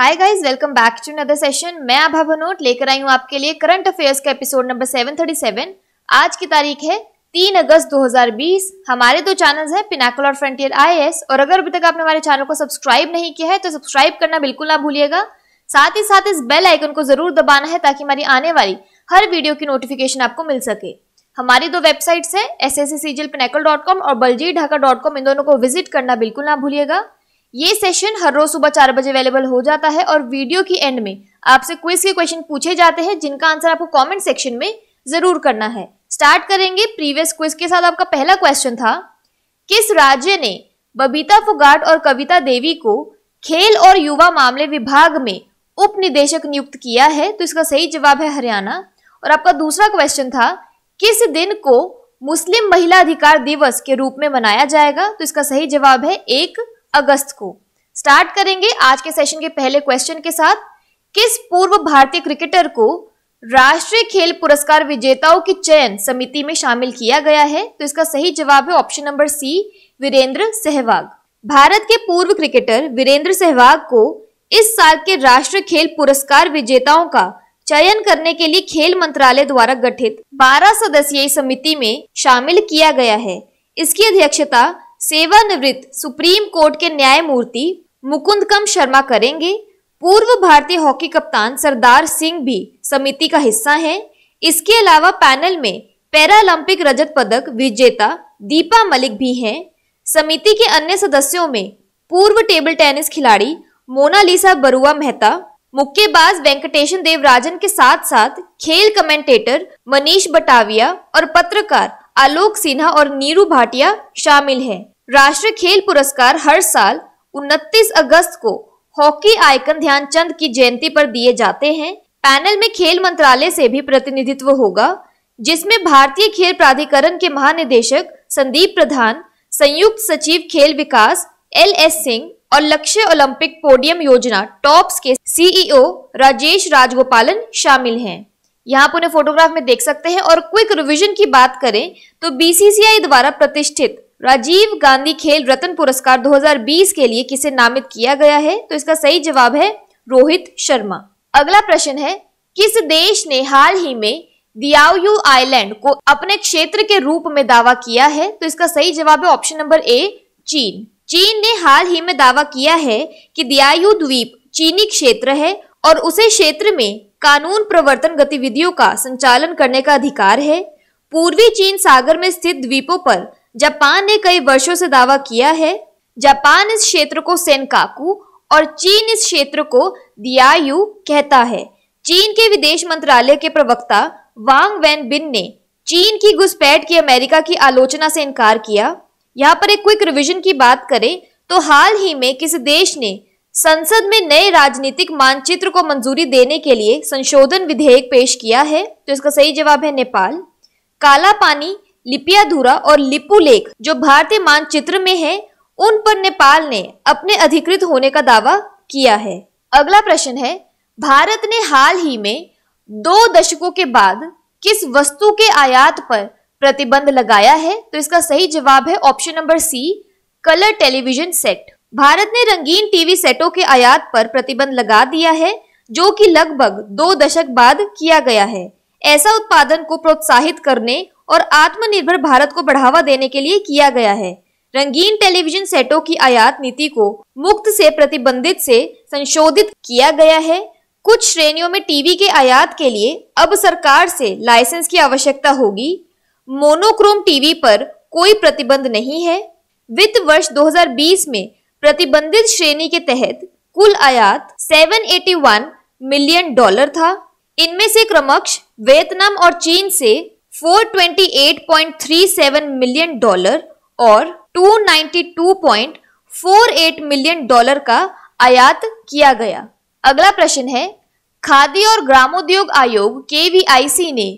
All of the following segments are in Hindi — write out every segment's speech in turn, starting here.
Hi guys welcome back to another session मैं आभा भनोट लेकर आई हूँ आपके लिए करंट अफेयर्स का एपिसोड नंबर 737 आज की तारीख है 3 अगस्त 2020 हमारे दो चैनल्स हैं पिनाकल और फ्रंटियर आई और अगर अभी तक आपने हमारे चैनल को सब्सक्राइब नहीं किया है तो सब्सक्राइब करना बिल्कुल ना भूलिएगा साथ ही साथ इस बेल आइकन को जरूर दबाना है ताकि हमारी आने वाली हर वीडियो की नोटिफिकेशन आपको मिल सके हमारी दो वेबसाइट्स हैं एस एस और बलजी ढाका इन दोनों को विजिट करना बिल्कुल ना भूलिएगा ये सेशन हर रोज सुबह चार बजे अवेलेबल हो जाता है और वीडियो की एंड में आपसे क्विज के क्वेश्चन पूछे जाते हैं जिनका आंसर आपको कमेंट सेक्शन में जरूर करना है स्टार्ट करेंगे प्रीवियस क्विज के साथ आपका पहला क्वेश्चन था किस राज्य ने बबीता फुगाट और कविता देवी को खेल और युवा मामले विभाग में उप निदेशक नियुक्त किया है तो इसका सही जवाब है हरियाणा और आपका दूसरा क्वेश्चन था किस दिन को मुस्लिम महिला अधिकार दिवस के रूप में मनाया जाएगा तो इसका सही जवाब है एक अगस्त को स्टार्ट करेंगे आज के सेशन के पहले क्वेश्चन के साथ किस पूर्व भारतीय क्रिकेटर को राष्ट्रीय खेल पुरस्कार विजेताओं की चयन समिति में शामिल किया गया है तो इसका सही जवाब है option number C Virender Sehwag Bharat के पूर्व क्रिकेटर वीरेंद्र सहवाग को इस साल के राष्ट्रीय खेल पुरस्कार विजेताओं का चयन करने के लिए खेल मंत्रालय द्वारा गठित 12 सदस्यीय समिति में शामिल किया गया है इसकी अध्यक्षता सेवानिवृत्त सुप्रीम कोर्ट के न्यायमूर्ति मुकुंदकम शर्मा करेंगे पूर्व भारतीय हॉकी कप्तान सरदार सिंह भी समिति का हिस्सा हैं इसके अलावा पैनल में पैरालंपिक रजत पदक विजेता दीपा मलिक भी हैं समिति के अन्य सदस्यों में पूर्व टेबल टेनिस खिलाड़ी मोनालिसा बरुआ मेहता मुक्केबाज वेंकटेशन देवराजन के साथ साथ खेल कमेंटेटर मनीष बटाविया और पत्रकार आलोक सिन्हा और नीरू भाटिया शामिल हैं। राष्ट्रीय खेल पुरस्कार हर साल 29 अगस्त को हॉकी आइकन ध्यानचंद की जयंती पर दिए जाते हैं पैनल में खेल मंत्रालय से भी प्रतिनिधित्व होगा जिसमें भारतीय खेल प्राधिकरण के महानिदेशक संदीप प्रधान संयुक्त सचिव खेल विकास एल एस सिंह और लक्ष्य ओलंपिक पोडियम योजना टॉप्स के सीईओ राजेश राजगोपालन शामिल हैं यहाँ आप उन्हें फोटोग्राफ में देख सकते हैं और क्विक रिविजन की बात करें तो बीसीसीआई द्वारा प्रतिष्ठित राजीव गांधी खेल रत्न पुरस्कार 2020 के लिए किसे नामित किया गया है तो इसका सही जवाब है रोहित शर्मा अगला प्रश्न है किस देश ने हाल ही में दियाओयू आइलैंड को अपने क्षेत्र के रूप में दावा किया है तो इसका सही जवाब है ऑप्शन नंबर ए चीन चीन ने हाल ही में दावा किया है कि दियायू द्वीप चीनी क्षेत्र है और उसे क्षेत्र में कानून प्रवर्तन गतिविधियों का संचालन करने का अधिकार है पूर्वी चीन सागर में स्थित द्वीपों पर जापान ने कई वर्षों से दावा किया है जापान इस क्षेत्र को सेनकाकू और चीन इस क्षेत्र को दियायु कहता है चीन के विदेश मंत्रालय के प्रवक्ता वांग वेन बिन ने चीन की घुसपैठ की अमेरिका की आलोचना से इनकार किया यहाँ पर एक क्विक रिविजन की बात करें तो हाल ही में किस देश ने संसद में नए राजनीतिक मानचित्र को मंजूरी देने के लिए संशोधन विधेयक पेश किया है तो इसका सही जवाब है नेपाल काला पानी लिपियाधुरा और लिपू लेख जो भारतीय मानचित्र में है उन पर नेपाल ने अपने अधिकृत होने का दावा किया है अगला प्रश्न है भारत ने हाल ही में दो दशकों के बाद किस वस्तु के आयात पर प्रतिबंध लगाया है तो इसका सही जवाब है option number C colour television set Bharat ने रंगीन टीवी सेटों के आयात पर प्रतिबंध लगा दिया है जो कि लगभग दो दशक बाद किया गया है ऐसा उत्पादन को प्रोत्साहित करने और आत्मनिर्भर भारत को बढ़ावा देने के लिए किया गया है रंगीन टेलीविजन सेटों की आयात नीति को मुक्त से प्रतिबंधित से संशोधित किया गया है कुछ श्रेणियों में टीवी के आयात के लिए अब सरकार से लाइसेंस की आवश्यकता होगी मोनोक्रोम टीवी पर कोई प्रतिबंध नहीं है वित्त वर्ष 2020 में प्रतिबंधित श्रेणी के तहत कुल आयात 781 मिलियन डॉलर था इनमें से क्रमक्ष वियतनाम और चीन से 428.37 मिलियन डॉलर और 292.48 मिलियन डॉलर का आयात किया गया अगला प्रश्न है खादी और ग्रामोद्योग आयोग के ने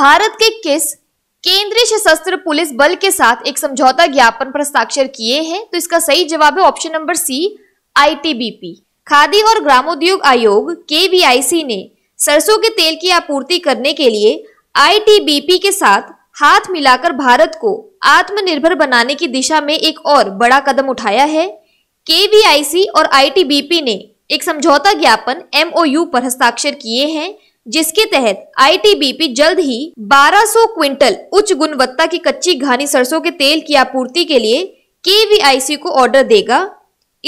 भारत के किस केंद्रीय सशस्त्र पुलिस बल के साथ एक समझौता ज्ञापन पर हस्ताक्षर किए हैं तो इसका सही जवाब है option number C ITBP Khadi और ग्रामोद्योग आयोग के ने सरसों के तेल की आपूर्ति करने के लिए आईटीबीपी के साथ हाथ मिलाकर भारत को आत्मनिर्भर बनाने की दिशा में एक और बड़ा कदम उठाया है के और आई ने एक समझौता ज्ञापन एमओयू पर हस्ताक्षर किए हैं जिसके तहत आईटीबीपी जल्द ही 1200 क्विंटल उच्च गुणवत्ता की कच्ची घानी सरसों के तेल की आपूर्ति के लिए के को ऑर्डर देगा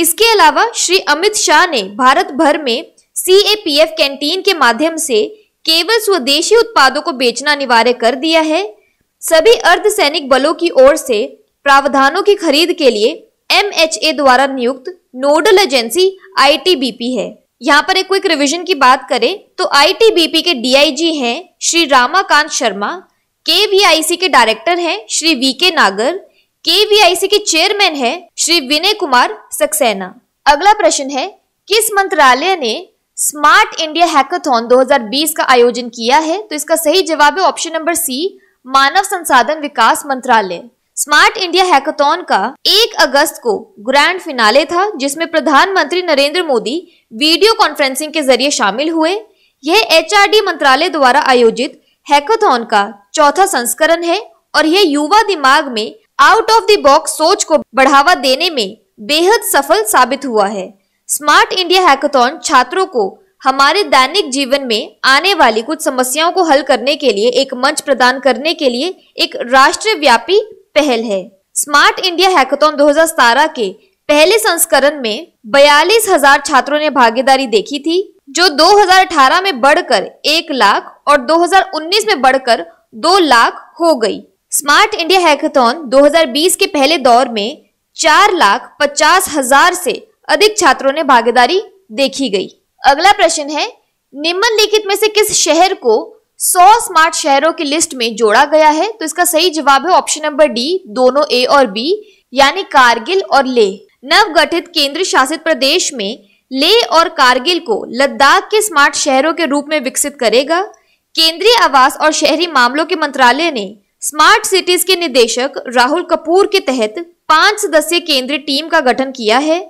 इसके अलावा श्री अमित शाह ने भारत भर में सी कैंटीन के माध्यम से केवल स्वदेशी उत्पादों को बेचना अनिवार्य कर दिया है सभी अर्धसैनिक बलों की ओर से प्रावधानों की खरीद के लिए एम द्वारा नियुक्त नोडल एजेंसी आई है यहाँ पर एक क्विक रिवीजन की बात करें तो आईटीबीपी के डीआईजी हैं श्री रामाकांत शर्मा के के डायरेक्टर हैं श्री के नागर के के चेयरमैन है श्री विनय कुमार सक्सेना अगला प्रश्न है किस मंत्रालय ने स्मार्ट इंडिया हैकाथॉन 2020 का आयोजन किया है तो इसका सही जवाब है ऑप्शन नंबर सी मानव संसाधन विकास मंत्रालय स्मार्ट इंडिया हैकाथॉन का 1 अगस्त को ग्रैंड फिनाले था जिसमें प्रधानमंत्री नरेंद्र मोदी वीडियो कॉन्फ्रेंसिंग के जरिए शामिल हुए यह एच मंत्रालय द्वारा आयोजित हैकाथन का चौथा संस्करण है और यह युवा दिमाग में आउट ऑफ द बॉक्स सोच को बढ़ावा देने में बेहद सफल साबित हुआ है स्मार्ट इंडिया हैकाथॉन छात्रों को हमारे दैनिक जीवन में आने वाली कुछ समस्याओं को हल करने के लिए एक मंच प्रदान करने के लिए एक राष्ट्रव्यापी पहल है स्मार्ट इंडिया हैकथॉन 2017 के पहले संस्करण में बयालीस हजार छात्रों ने भागीदारी देखी थी जो 2018 में बढ़कर एक लाख और 2019 में बढ़कर दो लाख हो गई स्मार्ट इंडिया हैकथॉन 2020 के पहले दौर में चार लाख पचास हजार से अधिक छात्रों ने भागीदारी देखी गई अगला प्रश्न है निम्नलिखित में से किस शहर को सौ स्मार्ट शहरों की लिस्ट में जोड़ा गया है तो इसका सही जवाब है ऑप्शन नंबर डी दोनों ए और बी यानी कारगिल और ले नवगठित केंद्र शासित प्रदेश में ले और कारगिल को लद्दाख के स्मार्ट शहरों के रूप में विकसित करेगा केंद्रीय आवास और शहरी मामलों के मंत्रालय ने स्मार्ट सिटीज के निदेशक राहुल कपूर के तहत पांच सदस्यीय केंद्रीय टीम का गठन किया है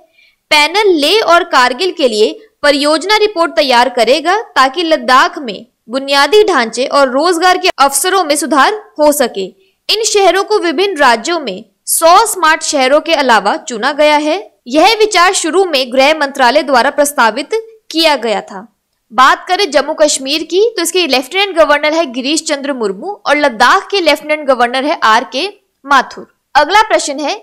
पैनल ले और कारगिल के लिए परियोजना रिपोर्ट तैयार करेगा ताकि लद्दाख में बुनियादी ढांचे और रोजगार के अवसरों में सुधार हो सके इन शहरों को विभिन्न राज्यों में 100 स्मार्ट शहरों के अलावा चुना गया है यह विचार शुरू में गृह मंत्रालय द्वारा प्रस्तावित किया गया था बात करें जम्मू कश्मीर की तो इसके लेफ्टिनेंट गवर्नर है गिरीश चंद्र मुर्मू और लद्दाख के लेफ्टिनेंट गवर्नर है आर के माथुर अगला प्रश्न है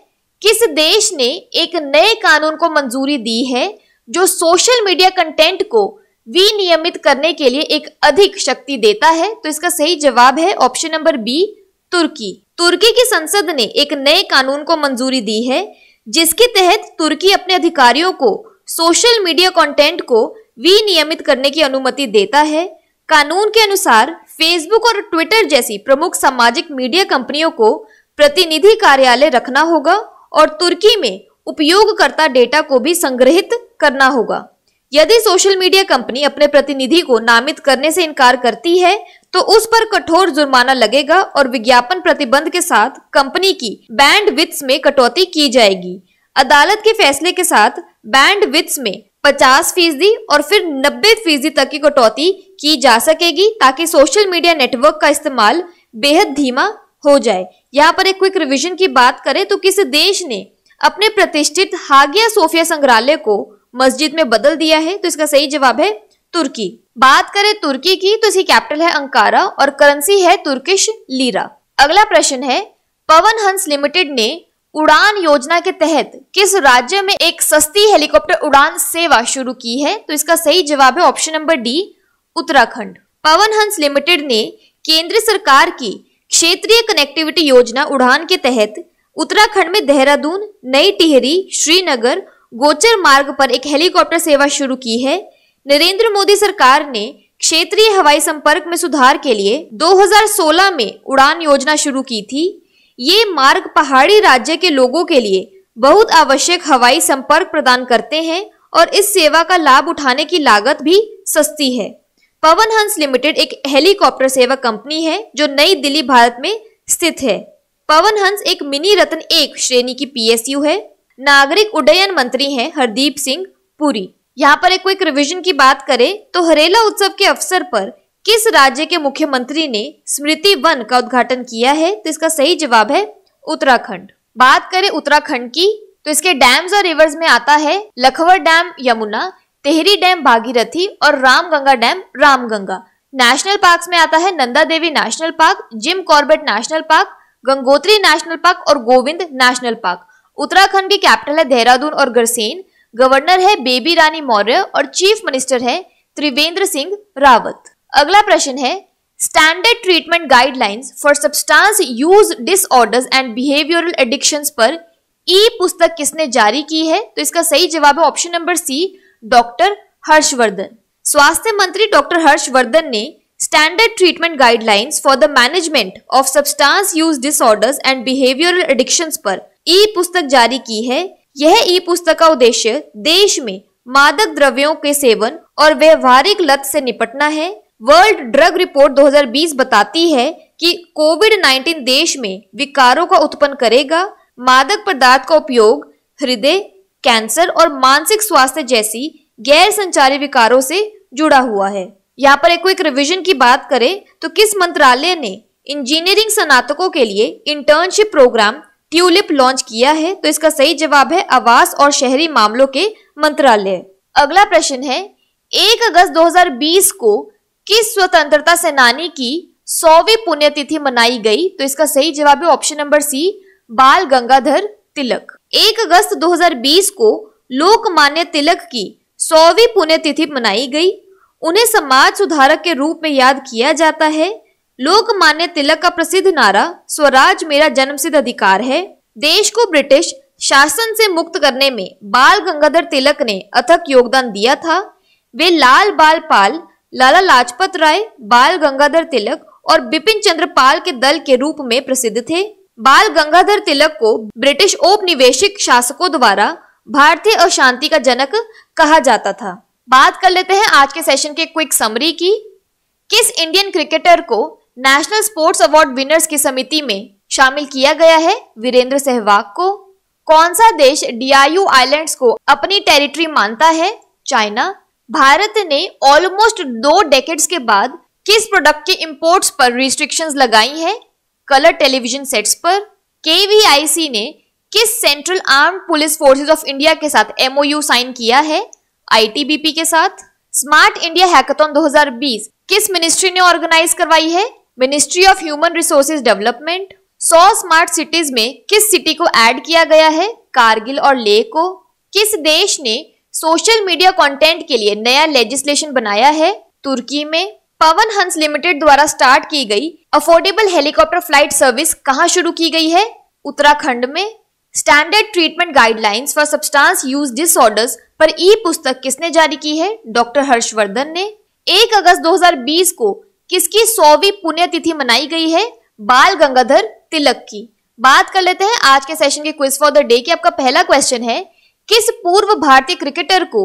किस देश ने एक नए कानून को मंजूरी दी है जो सोशल मीडिया कंटेंट को विनियमित करने के लिए एक अधिक शक्ति देता है तो इसका सही जवाब है ऑप्शन नंबर बी तुर्की तुर्की की संसद ने एक नए कानून को मंजूरी दी है जिसके तहत तुर्की अपने अधिकारियों को सोशल मीडिया कंटेंट को विनियमित करने की अनुमति देता है कानून के अनुसार फेसबुक और ट्विटर जैसी प्रमुख सामाजिक मीडिया कंपनियों को प्रतिनिधि कार्यालय रखना होगा और तुर्की में उपयोगकर्ता डेटा को भी संग्रहित करना होगा यदि सोशल मीडिया कंपनी अपने प्रतिनिधि को नामित करने से इनकार करती है तो उस पर कठोर जुर्माना लगेगा और विज्ञापन प्रतिबंध के साथ कंपनी की बैंड में कटौती की जाएगी अदालत के फैसले के साथ बैंड में 50 फीसदी और फिर 90 फीसदी तक की कटौती की जा सकेगी ताकि सोशल मीडिया नेटवर्क का इस्तेमाल बेहद धीमा हो जाए यहाँ पर एक क्विक रिविजन की बात करें तो किस देश ने अपने प्रतिष्ठित हागिया सोफिया संग्रहालय को मस्जिद में बदल दिया है तो इसका सही जवाब है तुर्की बात करें तुर्की की तो इसकी कैपिटल है अंकारा और करेंसी है तुर्किश लीरा अगला प्रश्न है पवन हंस लिमिटेड ने उड़ान योजना के तहत किस राज्य में एक सस्ती हेलीकॉप्टर उड़ान सेवा शुरू की है तो इसका सही जवाब है option number D Uttarakhand Pawan Hans limited ने केंद्र सरकार की क्षेत्रीय कनेक्टिविटी योजना उड़ान के तहत उत्तराखंड में देहरादून नई टिहरी श्रीनगर गोचर मार्ग पर एक हेलीकॉप्टर सेवा शुरू की है नरेंद्र मोदी सरकार ने क्षेत्रीय हवाई संपर्क में सुधार के लिए 2016 में उड़ान योजना शुरू की थी ये मार्ग पहाड़ी राज्य के लोगों के लिए बहुत आवश्यक हवाई संपर्क प्रदान करते हैं और इस सेवा का लाभ उठाने की लागत भी सस्ती है पवन हंस लिमिटेड एक हेलीकॉप्टर सेवा कंपनी है जो नई दिल्ली भारत में स्थित है पवन हंस एक मिनी रत्न एक श्रेणी की पीएसयू है नागरिक उड्डयन मंत्री हैं हरदीप सिंह पुरी यहाँ पर एक क्विक रिविजन की बात करें तो हरेला उत्सव के अवसर पर किस राज्य के मुख्यमंत्री ने स्मृति वन का उद्घाटन किया है तो इसका सही जवाब है उत्तराखंड बात करें उत्तराखंड की तो इसके डैम्स और रिवर्स में आता है लखवर डैम यमुना तेहरी डैम भागीरथी और Ramganga dam Ramganga national park में आता है Nanda Devi national park Jim Corbett national park Gangotri national park और गोविंद नेशनल पार्क उत्तराखंड की कैपिटल है देहरादून और गरसेन गवर्नर है बेबी रानी मौर्य और चीफ मिनिस्टर है त्रिवेंद्र सिंह रावत अगला प्रश्न है standard treatment guidelines for substance use disorders and behavioural addictions पर ई पुस्तक किसने जारी की है तो इसका सही जवाब है option number C doctor Harshvardhan स्वास्थ्य मंत्री डॉक्टर हर्षवर्धन ने standard treatment guidelines for the management of substance use disorders and behavioural addictions पर ई पुस्तक जारी की है यह ई पुस्तक का उद्देश्य देश में मादक द्रव्यों के सेवन और व्यवहारिक लत से निपटना है वर्ल्ड ड्रग रिपोर्ट 2020 बताती है कि कोविड 19 देश में विकारों का उत्पन्न करेगा मादक पदार्थ का उपयोग हृदय कैंसर और मानसिक स्वास्थ्य जैसी गैर संचारी विकारों से जुड़ा हुआ है यहाँ पर एक क्विक रिविजन की बात करें तो किस मंत्रालय ने इंजीनियरिंग स्नातकों के लिए इंटर्नशिप प्रोग्राम ट्यूलिप लॉन्च किया है तो इसका सही जवाब है आवास और शहरी मामलों के मंत्रालय अगला प्रश्न है 1 अगस्त 2020 को किस स्वतंत्रता सेनानी की सौवी पुण्यतिथि मनाई गई तो इसका सही जवाब है ऑप्शन नंबर सी बाल गंगाधर तिलक 1 अगस्त 2020 को लोकमान्य तिलक की सौवी पुण्यतिथि मनाई गई उन्हें समाज सुधारक के रूप में याद किया जाता है लोकमान्य तिलक का प्रसिद्ध नारा स्वराज मेरा जन्मसिद्ध अधिकार है देश को ब्रिटिश शासन से मुक्त करने में बाल गंगाधर तिलक ने अथक योगदान दिया था वे लाल बाल पाल लाला लाजपत राय बाल गंगाधर तिलक और बिपिन चंद्र पाल के दल के रूप में प्रसिद्ध थे बाल गंगाधर तिलक को ब्रिटिश औपनिवेशिक शासकों द्वारा भारतीय अशांति का जनक कहा जाता था बात कर लेते हैं आज के सेशन के क्विक समरी की किस इंडियन क्रिकेटर को नेशनल स्पोर्ट्स अवार्ड विनर्स की समिति में शामिल किया गया है वीरेंद्र सहवाग को कौन सा देश डीआईयू आइलैंड्स को अपनी टेरिटरी मानता है चाइना भारत ने ऑलमोस्ट दो डेकेड्स के बाद किस प्रोडक्ट के इंपोर्ट्स पर रिस्ट्रिक्शंस लगाई हैं कलर टेलीविजन सेट्स पर केवीआईसी ने किस central arm police forces of India के साथ एमओयू साइन किया है आईटीबीपी के साथ स्मार्ट इंडिया हैकाथन 2020 किस मिनिस्ट्री ने ऑर्गेनाइज करवाई है ministry of human resources development सौ स्मार्ट सिटीज में किस सिटी को ऐड किया गया है कारगिल और लेह को किस देश ने सोशल मीडिया कंटेंट के लिए नया लेजिस्लेशन बनाया है तुर्की में पवन हंस लिमिटेड द्वारा स्टार्ट की गई अफोर्डेबल हेलीकॉप्टर फ्लाइट सर्विस कहाँ शुरू की गई है उत्तराखंड में standard treatment guidelines for substance use disorders पर ई पुस्तक किसने जारी की है डॉक्टर हर्षवर्धन ने 1 अगस्त 2020 को किसकी सौवी पुण्यतिथि मनाई गई है बाल गंगाधर तिलक की बात कर लेते हैं आज के सेशन के क्विज फॉर द डे की आपका पहला क्वेश्चन है किस पूर्व भारतीय क्रिकेटर को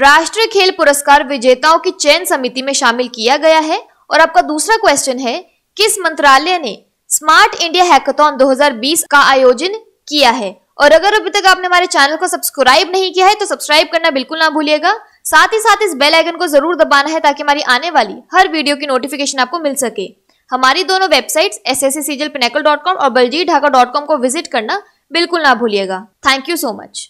राष्ट्रीय खेल पुरस्कार विजेताओं की चयन समिति में शामिल किया गया है और आपका दूसरा क्वेश्चन है किस मंत्रालय ने स्मार्ट इंडिया हैकाथॉन 2020 का आयोजन किया है और अगर अभी तक आपने हमारे चैनल को सब्सक्राइब नहीं किया है तो सब्सक्राइब करना बिल्कुल ना भूलिएगा साथ ही साथ इस बेल आइकन को जरूर दबाना है ताकि हमारी आने वाली हर वीडियो की नोटिफिकेशन आपको मिल सके हमारी दोनों वेबसाइट्स एस एस सी और बलजी ढाका को विजिट करना बिल्कुल ना भूलिएगा थैंक यू सो मच